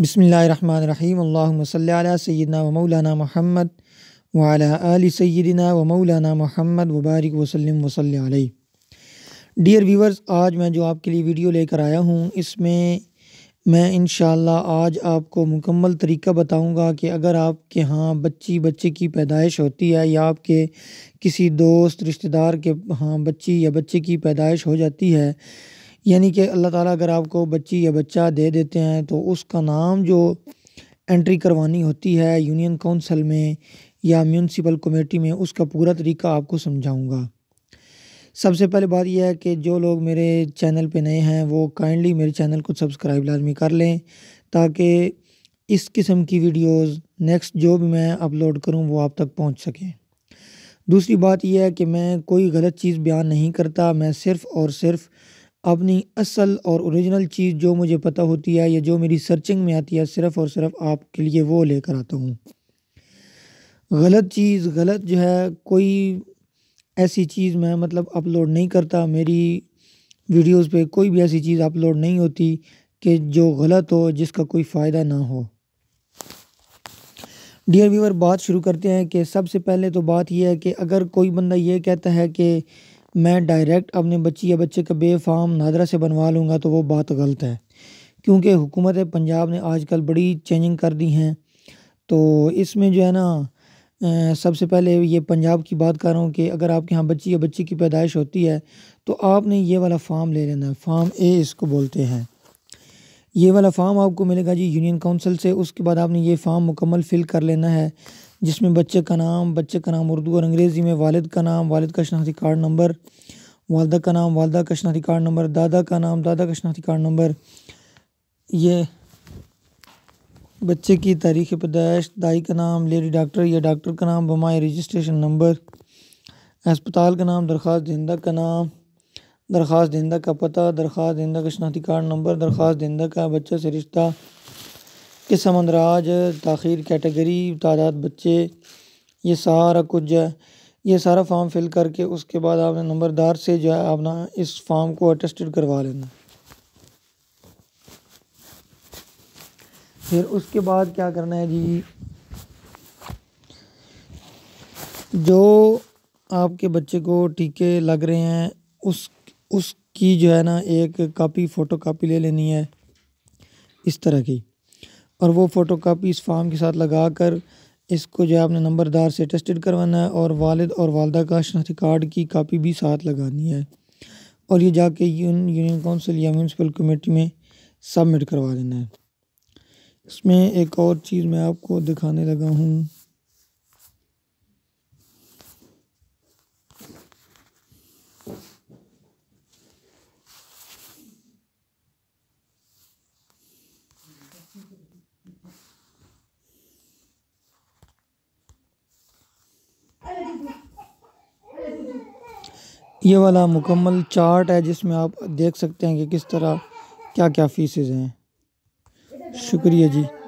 बसमीम सैदना व मौलाना महमद वाला आली सैदना व मौलाना महमद वबारक वसलम वसल डियर व्यूवर्स आज मैं जो आपके लिए वीडियो लेकर आया हूँ इसमें मैं इन आज आपको मुकम्मल तरीका बताऊँगा कि अगर आपके यहाँ बच्ची बच्चे की पैदाइश होती है या आपके किसी दोस्त रिश्तेदार के हाँ बच्ची या बच्चे की पैदाइश हो जाती है यानी कि अल्लाह ताला अगर आपको बच्ची या बच्चा दे देते हैं तो उसका नाम जो एंट्री करवानी होती है यूनियन काउंसिल में या म्यूनसिपल कमेटी में उसका पूरा तरीका आपको समझाऊंगा सबसे पहले बात यह है कि जो लोग मेरे चैनल पे नए हैं वो काइंडली मेरे चैनल को सब्सक्राइब लाजमी कर लें ताकि इस किस्म की वीडियोस नेक्स्ट जो भी मैं अपलोड करूं वो आप तक पहुंच सके दूसरी बात यह है कि मैं कोई गलत चीज़ बयान नहीं करता मैं सिर्फ़ और सिर्फ़ अपनी असल और ओरिजिनल चीज़ जो मुझे पता होती है या जो मेरी सर्चिंग में आती है सिर्फ़ और सिर्फ आपके लिए वो लेकर आता हूँ गलत चीज़ गलत जो है कोई ऐसी चीज़ मैं मतलब अपलोड नहीं करता मेरी वीडियोस पे कोई भी ऐसी चीज़ अपलोड नहीं होती कि जो गलत हो जिसका कोई फ़ायदा ना हो डियर व्यूअर बात शुरू करते हैं कि सबसे पहले तो बात यह है कि अगर कोई बंदा ये कहता है कि मैं डायरेक्ट अपने बच्ची या बच्चे का बेफाम नादरा से बनवा लूँगा तो वो बात गलत है क्योंकि हुकूमत पंजाब ने आजकल बड़ी चेंजिंग कर दी हैं तो इसमें जो है ना सबसे पहले ये पंजाब की बात कर रहा हूँ कि अगर आपके यहाँ बच्ची या बच्ची की पैदाइश होती है तो आपने ये वाला फार्म ले लेना है फार्म ए इसको बोलते हैं ये वाला फार्म आपको मिलेगा जी यूनियन काउंसिल से उसके बाद आपने ये फार्म मुकम्मल फिल कर लेना है जिसमें बच्चे का नाम बच्चे का नाम उर्दू और अंग्रेज़ी में वालिद का नाम वालिद का शनाती कार्ड नंबर वालदा का नाम वालदा का शनाती कार्ड नंबर दादा का नाम दादा का शनाती कार्ड नंबर ये बच्चे की तारीख़ पैदाइश दाई का नाम लेडी डॉक्टर या डॉक्टर का नाम बमाए रजिस्ट्रेशन नंबर अस्पताल का नाम दरख्वास्त दहिंदा का नाम दरख्वास्त दहिंदा का पता दरख्वास्त दहिंदा का शनाती कार्ड नंबर दरख्वास्त दहिंदा का बच्चे से रिश्ता किस्म समंदराज तख़िर कैटेगरी तादाद बच्चे ये सारा कुछ जो है ये सारा फॉर्म फिल करके उसके बाद आपने नंबरदार से जो है आप ना इस फॉर्म को अटेस्टेड करवा लेना फिर उसके बाद क्या करना है जी जो आपके बच्चे को टीके लग रहे हैं उस उसकी जो है ना एक कापी फ़ोटो कापी ले लेनी है इस तरह की और वो फ़ोटो कापी इस फार्म के साथ लगा कर इसको जो है आपने नंबरदार से टेस्टेड करवाना है और वालिद और वालदा का शनाख्ती कार्ड की कापी भी साथ लगानी है और ये जाके यून यूनियन काउंसिल या म्यूनसिपल कमेटी में सबमिट करवा देना है इसमें एक और चीज़ मैं आपको दिखाने लगा हूँ ये वाला मुकम्मल चार्ट है जिसमें आप देख सकते हैं कि किस तरह क्या क्या फीसेज हैं शुक्रिया जी